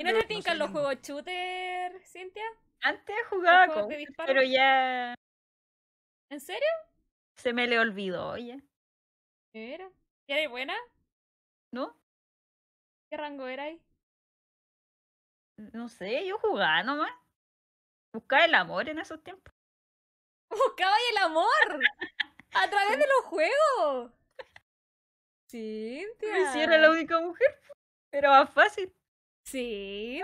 ¿Y no te los juegos shooter, Cintia? Antes jugaba con, pero ya... ¿En serio? Se me le olvidó, oye. era? ¿Ya buena? ¿No? ¿Qué rango era ahí? No sé, yo jugaba nomás. Buscaba el amor en esos tiempos. Buscaba el amor a través de los juegos. Cintia. si era la única mujer. Era más fácil. Sí,